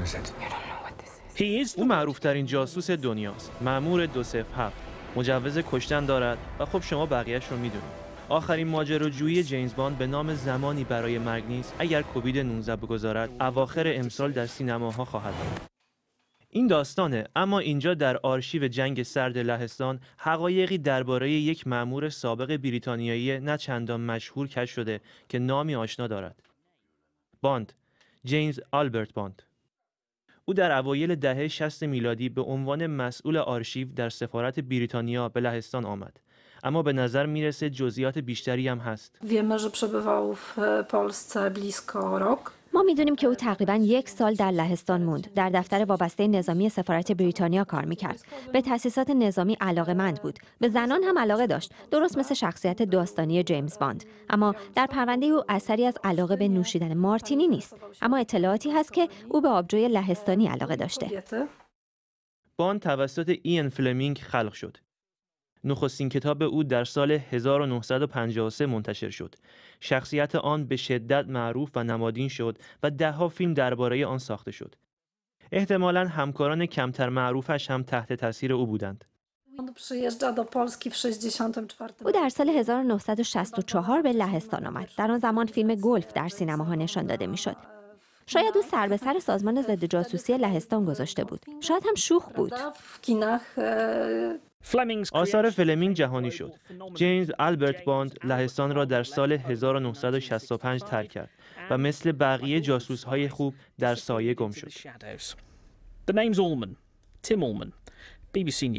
او او معروفترین جاسوس دنیاست. مأمور 207. مجوز کشتن دارد و خب شما بقیهش رو میدونید. آخرین ماجراجویی جیمز باند به نام زمانی برای مرگ نیست اگر کووید 19 بگذارد اواخر امسال در سینماها خواهد بود. این داستانه اما اینجا در آرشیو جنگ سرد لهستان حقایقی درباره یک مأمور سابق بریتانیایی نه چندان مشهور کش شده که نامی آشنا دارد باند جیمز آلبرت باند او در اوایل دهه 60 میلادی به عنوان مسئول آرشیو در سفارت بریتانیا به لهستان آمد. اما به نظر میرسه جزئیات بیشتری هم هست. ویمه جو ما میدونیم که او تقریبا یک سال در لهستان موند در دفتر وابسته نظامی سفارت بریتانیا کار میکرد به تأسیسات نظامی علاقه مند بود به زنان هم علاقه داشت درست مثل شخصیت داستانی جیمز باند اما در پرونده او اثری از علاقه به نوشیدن مارتینی نیست اما اطلاعاتی هست که او به آبجوی لهستانی علاقه داشته باند توسط این فلمینگ خلق شد نخستین کتاب او در سال 1953 منتشر شد. شخصیت آن به شدت معروف و نمادین شد و دهها فیلم درباره آن ساخته شد. احتمالا همکاران کمتر معروفش هم تحت تاثیر او بودند. او در سال 1964 به لهستان آمد. در آن زمان فیلم گلف در ها نشان داده میشد. شاید او سر به سر سازمان ضد جاسوسی لهستان گذاشته بود. شاید هم شوخ بود. آثار فلمینگ جهانی شد. جیمز آلبرت باند لهستان را در سال 1965 ترک کرد و مثل بقیه جاسوس های خوب در سایه گم شد.